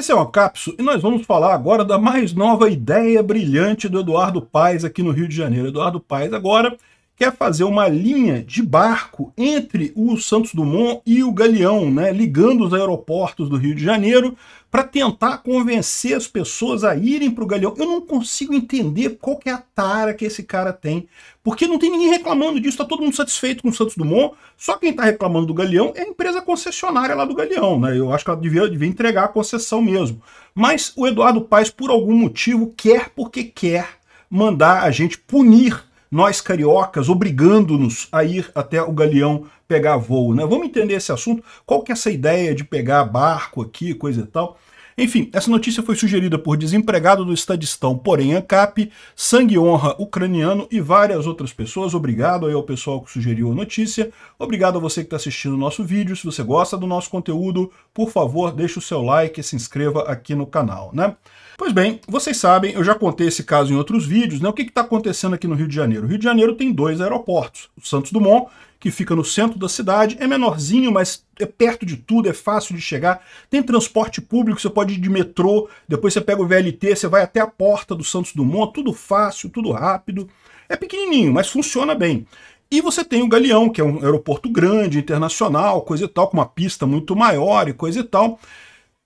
Esse é o Capso e nós vamos falar agora da mais nova ideia brilhante do Eduardo Paes aqui no Rio de Janeiro. Eduardo Paes agora quer fazer uma linha de barco entre o Santos Dumont e o Galeão, né, ligando os aeroportos do Rio de Janeiro para tentar convencer as pessoas a irem para o Galeão. Eu não consigo entender qual que é a tara que esse cara tem, porque não tem ninguém reclamando disso, está todo mundo satisfeito com o Santos Dumont, só quem está reclamando do Galeão é a empresa concessionária lá do Galeão. Né? Eu acho que ela devia, devia entregar a concessão mesmo. Mas o Eduardo Paes, por algum motivo, quer porque quer mandar a gente punir nós cariocas obrigando-nos a ir até o galeão pegar voo, né? Vamos entender esse assunto, qual que é essa ideia de pegar barco aqui, coisa e tal. Enfim, essa notícia foi sugerida por desempregado do Estadistão, porém ANCAP, Sangue Honra Ucraniano e várias outras pessoas. Obrigado aí ao pessoal que sugeriu a notícia. Obrigado a você que está assistindo o nosso vídeo. Se você gosta do nosso conteúdo, por favor, deixe o seu like e se inscreva aqui no canal, né? Pois bem, vocês sabem, eu já contei esse caso em outros vídeos, né? O que está acontecendo aqui no Rio de Janeiro? O Rio de Janeiro tem dois aeroportos, o Santos Dumont que fica no centro da cidade, é menorzinho, mas é perto de tudo, é fácil de chegar. Tem transporte público, você pode ir de metrô, depois você pega o VLT, você vai até a porta do Santos Dumont, tudo fácil, tudo rápido. É pequenininho, mas funciona bem. E você tem o Galeão, que é um aeroporto grande, internacional, coisa e tal, com uma pista muito maior e coisa e tal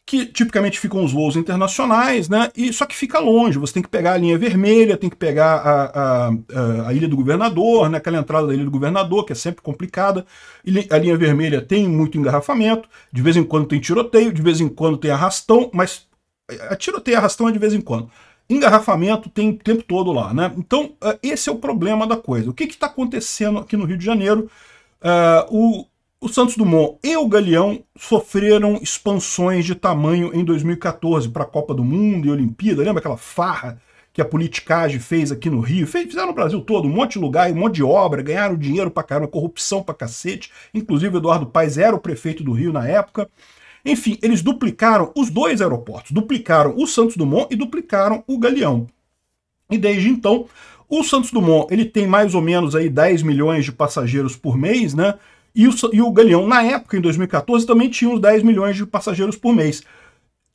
que tipicamente ficam os voos internacionais, né? E só que fica longe, você tem que pegar a linha vermelha, tem que pegar a, a, a Ilha do Governador, né? Aquela entrada da Ilha do Governador, que é sempre complicada. A linha vermelha tem muito engarrafamento, de vez em quando tem tiroteio, de vez em quando tem arrastão, mas a é, é, tiroteio e arrastão é de vez em quando. Engarrafamento tem o tempo todo lá, né? Então, é, esse é o problema da coisa. O que está acontecendo aqui no Rio de Janeiro? Uh, o, o Santos Dumont e o Galeão sofreram expansões de tamanho em 2014 para a Copa do Mundo e Olimpíada. Lembra aquela farra que a politicagem fez aqui no Rio? fizeram no Brasil todo, um monte de lugar, um monte de obra, ganharam dinheiro para caramba, corrupção para cacete. Inclusive, Eduardo Paes era o prefeito do Rio na época. Enfim, eles duplicaram os dois aeroportos, duplicaram o Santos Dumont e duplicaram o Galeão. E desde então, o Santos Dumont ele tem mais ou menos aí 10 milhões de passageiros por mês, né? E o, e o Galeão, na época, em 2014, também tinha uns 10 milhões de passageiros por mês.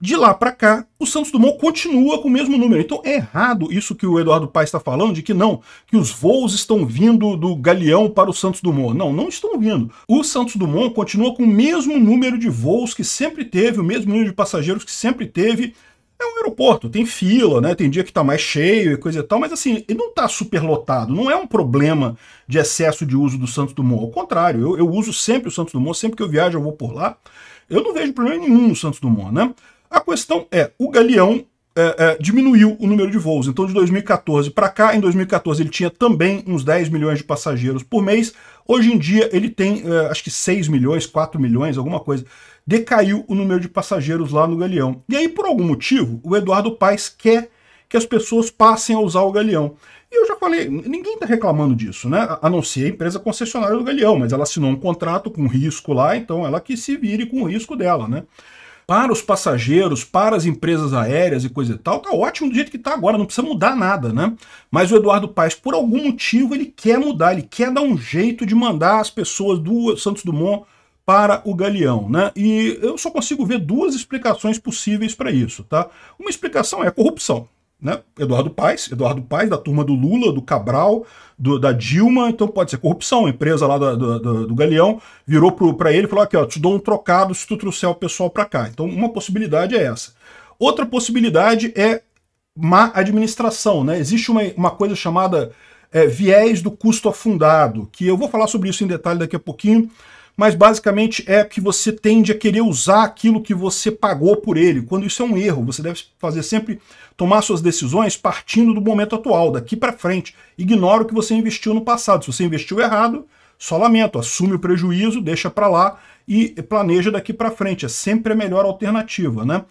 De lá para cá, o Santos Dumont continua com o mesmo número. Então é errado isso que o Eduardo Paes está falando, de que não, que os voos estão vindo do Galeão para o Santos Dumont. Não, não estão vindo. O Santos Dumont continua com o mesmo número de voos que sempre teve, o mesmo número de passageiros que sempre teve é um aeroporto, tem fila, né? Tem dia que tá mais cheio e coisa e tal, mas assim, ele não tá super lotado, não é um problema de excesso de uso do Santos Dumont. Ao contrário, eu, eu uso sempre o Santos Dumont, sempre que eu viajo eu vou por lá. Eu não vejo problema nenhum no Santos Dumont, né? A questão é, o Galeão é, é, diminuiu o número de voos. Então, de 2014 para cá, em 2014 ele tinha também uns 10 milhões de passageiros por mês. Hoje em dia ele tem, é, acho que 6 milhões, 4 milhões, alguma coisa. Decaiu o número de passageiros lá no Galeão. E aí, por algum motivo, o Eduardo Paes quer que as pessoas passem a usar o Galeão. E eu já falei, ninguém está reclamando disso, né? A não ser a empresa concessionária do Galeão, mas ela assinou um contrato com risco lá, então ela que se vire com o risco dela, né? para os passageiros, para as empresas aéreas e coisa e tal, tá ótimo do jeito que tá agora, não precisa mudar nada, né? Mas o Eduardo Paes, por algum motivo, ele quer mudar, ele quer dar um jeito de mandar as pessoas do Santos Dumont para o galeão, né? E eu só consigo ver duas explicações possíveis para isso, tá? Uma explicação é corrupção, né? Eduardo Paes, Eduardo Paes, da turma do Lula, do Cabral, do, da Dilma, então pode ser corrupção, a empresa lá do Galeão, virou para ele e falou: aqui, ó, te dou um trocado se tu trouxer o pessoal para cá. Então, uma possibilidade é essa. Outra possibilidade é má administração, né? Existe uma, uma coisa chamada é, viés do custo afundado, que eu vou falar sobre isso em detalhe daqui a pouquinho mas basicamente é que você tende a querer usar aquilo que você pagou por ele, quando isso é um erro. Você deve fazer sempre tomar suas decisões partindo do momento atual, daqui para frente. Ignora o que você investiu no passado. Se você investiu errado, só lamento, assume o prejuízo, deixa para lá e planeja daqui para frente. É sempre a melhor alternativa, né?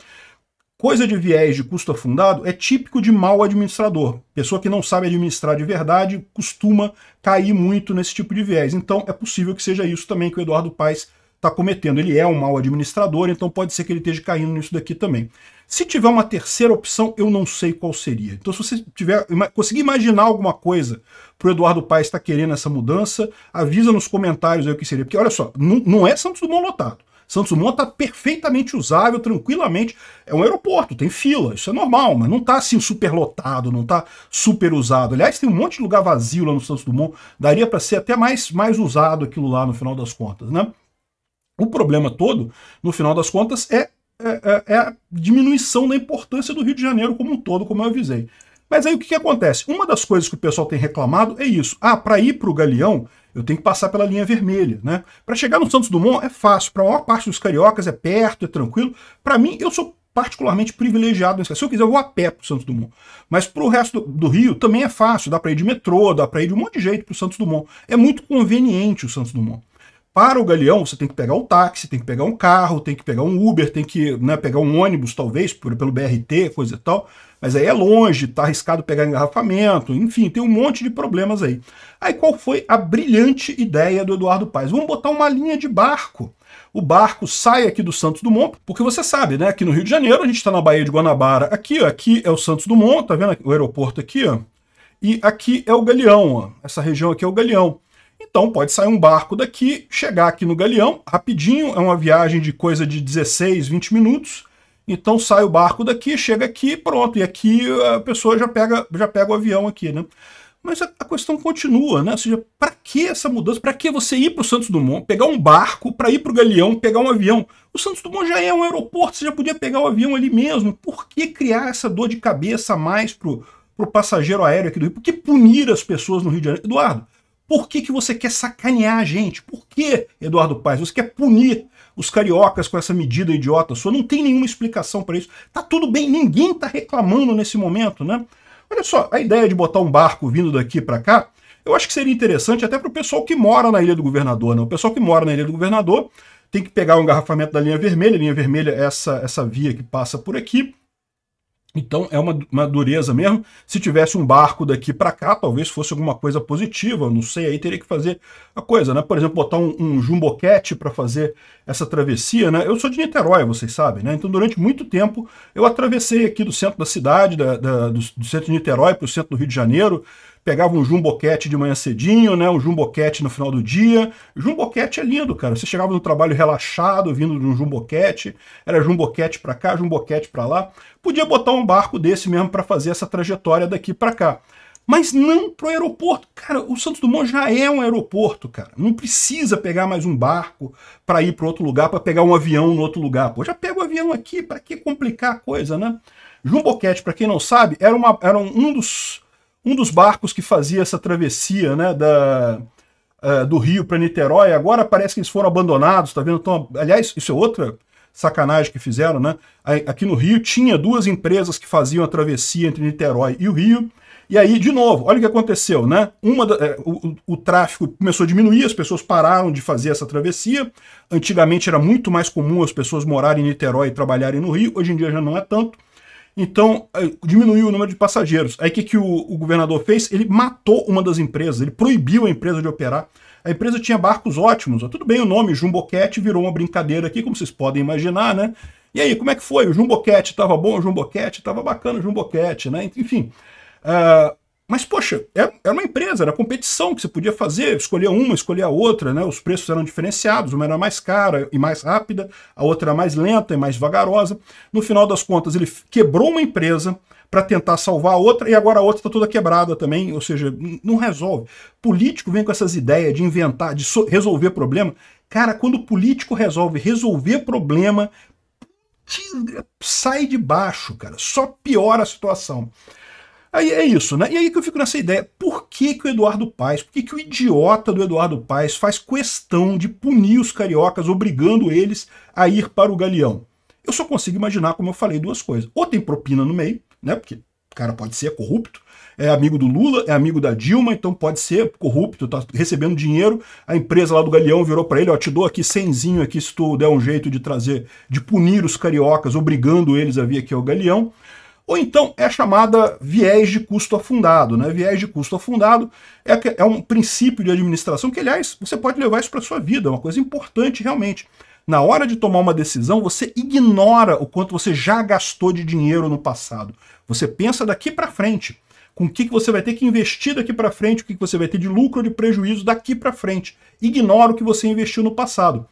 Coisa de viés de custo afundado é típico de mau administrador. Pessoa que não sabe administrar de verdade costuma cair muito nesse tipo de viés. Então é possível que seja isso também que o Eduardo Paes está cometendo. Ele é um mau administrador, então pode ser que ele esteja caindo nisso daqui também. Se tiver uma terceira opção, eu não sei qual seria. Então, se você tiver conseguir imaginar alguma coisa para o Eduardo Paes estar tá querendo essa mudança, avisa nos comentários aí o que seria. Porque, olha só, não, não é Santos Dumont lotado. Santos Dumont está perfeitamente usável, tranquilamente. É um aeroporto, tem fila, isso é normal, mas não está assim superlotado, não está super usado. Aliás, tem um monte de lugar vazio lá no Santos Dumont, daria para ser até mais, mais usado aquilo lá no final das contas, né? O problema todo, no final das contas, é, é, é, é a diminuição da importância do Rio de Janeiro como um todo, como eu avisei. Mas aí o que, que acontece? Uma das coisas que o pessoal tem reclamado é isso. Ah, para ir para o Galeão, eu tenho que passar pela linha vermelha, né? Para chegar no Santos Dumont é fácil, para a maior parte dos cariocas é perto, é tranquilo. Para mim, eu sou particularmente privilegiado nesse caso. Se eu quiser, eu vou a pé para o Santos Dumont. Mas para o resto do, do, Rio também é fácil, dá para ir de metrô, dá para ir de um monte de jeito para o Santos Dumont. É muito conveniente o Santos Dumont. Para o Galeão, você tem que pegar um táxi, tem que pegar um carro, tem que pegar um Uber, tem que né, pegar um ônibus, talvez, por, pelo BRT, coisa e tal. Mas aí é longe, tá arriscado pegar engarrafamento, enfim, tem um monte de problemas aí. Aí qual foi a brilhante ideia do Eduardo Paes? Vamos botar uma linha de barco. O barco sai aqui do Santos Dumont, porque você sabe, né? Aqui no Rio de Janeiro, a gente está na Baía de Guanabara. Aqui, ó, aqui é o Santos Dumont, tá vendo o aeroporto aqui, ó? E aqui é o Galeão, ó. Essa região aqui é o Galeão. Então pode sair um barco daqui, chegar aqui no Galeão, rapidinho, é uma viagem de coisa de 16, 20 minutos, então sai o barco daqui, chega aqui, pronto. E aqui a pessoa já pega, já pega o avião aqui, né? Mas a, a questão continua, né? Ou seja, para que essa mudança? Para que você ir para o Santos Dumont, pegar um barco para ir para o Galeão, pegar um avião? O Santos Dumont já é um aeroporto, você já podia pegar o avião ali mesmo. Por que criar essa dor de cabeça a mais pro, pro passageiro aéreo aqui do Rio? Por que punir as pessoas no Rio de Janeiro? Eduardo, por que, que você quer sacanear a gente? Por que, Eduardo Paes? Você quer punir os cariocas com essa medida idiota sua? Não tem nenhuma explicação para isso. Tá tudo bem, ninguém tá reclamando nesse momento, né? Olha só, a ideia de botar um barco vindo daqui para cá, eu acho que seria interessante até para o pessoal que mora na Ilha do Governador, né? O pessoal que mora na Ilha do Governador tem que pegar o um engarrafamento da linha vermelha. A linha vermelha é essa, essa via que passa por aqui. Então é uma, uma dureza mesmo. Se tivesse um barco daqui para cá, talvez fosse alguma coisa positiva, não sei, aí teria que fazer a coisa, né? Por exemplo, botar um, um jumboquete para fazer essa travessia, né? Eu sou de Niterói, vocês sabem, né? Então durante muito tempo eu atravessei aqui do centro da cidade, da, da do, do centro de Niterói para o centro do Rio de Janeiro, pegava um jumboquete de manhã cedinho, né? Um jumboquete no final do dia. Jumboquete é lindo, cara. Você chegava no trabalho relaxado, vindo de um jumboquete, era jumboquete para cá, jumboquete para lá. Podia botar um barco desse mesmo para fazer essa trajetória daqui para cá. Mas não pro aeroporto. Cara, o Santos Dumont já é um aeroporto, cara. Não precisa pegar mais um barco para ir para outro lugar, para pegar um avião no outro lugar. Pô, já pega o avião aqui, para que complicar a coisa, né? Jumboquete, para quem não sabe, era, uma, era um dos um dos barcos que fazia essa travessia né, da, uh, do Rio para Niterói, agora parece que eles foram abandonados, tá vendo? aliás, isso é outra sacanagem que fizeram, né? Aqui no Rio tinha duas empresas que faziam a travessia entre Niterói e o Rio. E aí, de novo, olha o que aconteceu, né? Uma, eh, o, o, o tráfego começou a diminuir, as pessoas pararam de fazer essa travessia. Antigamente era muito mais comum as pessoas morarem em Niterói e trabalharem no Rio, hoje em dia já não é tanto. Então, eh, diminuiu o número de passageiros. Aí o que, que o, o governador fez? Ele matou uma das empresas, ele proibiu a empresa de operar. A empresa tinha barcos ótimos. Tudo bem, o nome Jumboquete virou uma brincadeira aqui, como vocês podem imaginar, né? E aí, como é que foi? O Jumboquete estava bom, o Jumboquete estava bacana, o Jumboquete, né? Enfim, uh, mas, poxa, é, era uma empresa, era competição que você podia fazer, escolher uma, escolher a outra, né? Os preços eram diferenciados, uma era mais cara e mais rápida, a outra era mais lenta e mais vagarosa. No final das contas, ele quebrou uma empresa para tentar salvar a outra, e agora a outra está toda quebrada também, ou seja, não resolve. Político vem com essas ideias de inventar, de so resolver problema. Cara, quando o político resolve resolver problema, sai de baixo, cara, só piora a situação. Aí é isso, né? E aí que eu fico nessa ideia. Por que, que o Eduardo Paes, por que, que o idiota do Eduardo Paes faz questão de punir os cariocas, obrigando eles a ir para o galeão? Eu só consigo imaginar, como eu falei, duas coisas. Ou tem propina no meio, né? Porque o cara pode ser corrupto, é amigo do Lula, é amigo da Dilma, então pode ser corrupto, tá recebendo dinheiro, a empresa lá do Galeão virou para ele, ó, te dou aqui cenzinho aqui se tu der um jeito de trazer, de punir os cariocas, obrigando eles a vir aqui ao Galeão ou então é chamada viés de custo afundado. Né? Viés de custo afundado é, é um princípio de administração que, aliás, você pode levar isso para a sua vida, é uma coisa importante realmente. Na hora de tomar uma decisão, você ignora o quanto você já gastou de dinheiro no passado. Você pensa daqui para frente, com o que, que você vai ter que investir daqui para frente, o que, que você vai ter de lucro ou de prejuízo daqui para frente. Ignora o que você investiu no passado.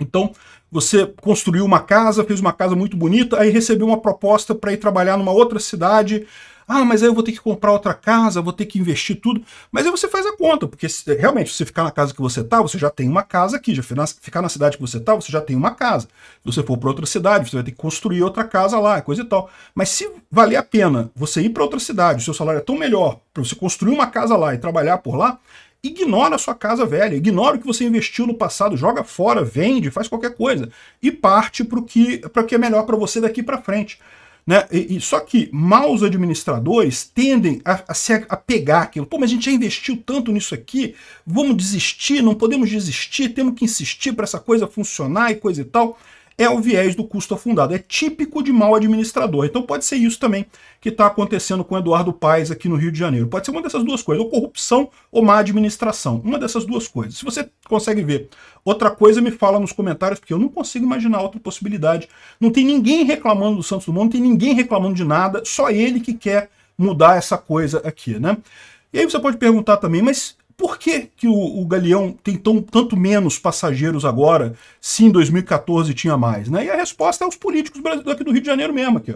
Então, você construiu uma casa, fez uma casa muito bonita, aí recebeu uma proposta para ir trabalhar numa outra cidade. Ah, mas aí eu vou ter que comprar outra casa, vou ter que investir tudo. Mas aí você faz a conta, porque se, realmente, se você ficar na casa que você está, você já tem uma casa aqui. Já ficar na cidade que você está, você já tem uma casa. Se você for para outra cidade, você vai ter que construir outra casa lá, coisa e tal. Mas se valer a pena você ir para outra cidade, o seu salário é tão melhor para você construir uma casa lá e trabalhar por lá, ignora a sua casa velha, ignora o que você investiu no passado, joga fora, vende, faz qualquer coisa e parte para o que, que é melhor para você daqui para frente. Né? E, e, só que maus administradores tendem a, a se apegar àquilo. Pô, mas a gente já investiu tanto nisso aqui, vamos desistir, não podemos desistir, temos que insistir para essa coisa funcionar e coisa e tal é o viés do custo afundado. É típico de mau administrador. Então pode ser isso também que está acontecendo com Eduardo Paes aqui no Rio de Janeiro. Pode ser uma dessas duas coisas, ou corrupção ou má administração. Uma dessas duas coisas. Se você consegue ver outra coisa, me fala nos comentários, porque eu não consigo imaginar outra possibilidade. Não tem ninguém reclamando do Santos Dumont, não tem ninguém reclamando de nada, só ele que quer mudar essa coisa aqui, né? E aí você pode perguntar também, mas por que, que o, o Galeão tem tão, tanto menos passageiros agora, se em 2014 tinha mais? Né? E a resposta é os políticos aqui do Rio de Janeiro mesmo. Aqui,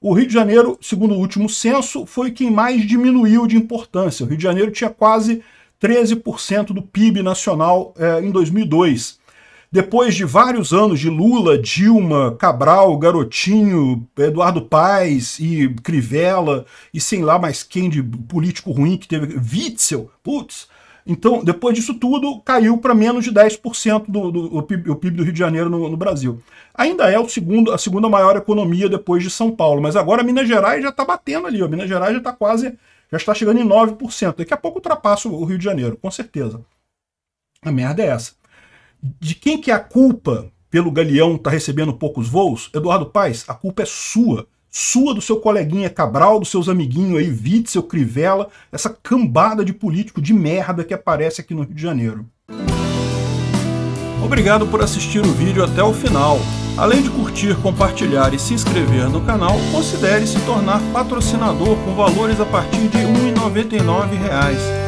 O Rio de Janeiro, segundo o último censo, foi quem mais diminuiu de importância. O Rio de Janeiro tinha quase 13% do PIB nacional eh, em 2002. Depois de vários anos de Lula, Dilma, Cabral, Garotinho, Eduardo Paes e Crivella e sei lá mais quem de político ruim que teve, Witzel, putz, então, depois disso tudo, caiu para menos de 10% do, do, do PIB, PIB, do Rio de Janeiro no, no, Brasil. Ainda é o segundo, a segunda maior economia depois de São Paulo, mas agora Minas Gerais já está batendo ali. Ó. Minas Gerais já está quase, já está chegando em 9%. Daqui a pouco ultrapassa o Rio de Janeiro, com certeza. A merda é essa. De quem que é a culpa pelo Galeão estar tá recebendo poucos voos? Eduardo Paes, a culpa é sua sua, do seu coleguinha Cabral, dos seus amiguinhos aí, Witzel, Crivella, essa cambada de político de merda que aparece aqui no Rio de Janeiro. Obrigado por assistir o vídeo até o final. Além de curtir, compartilhar e se inscrever no canal, considere se tornar patrocinador com valores a partir de R$ 1,99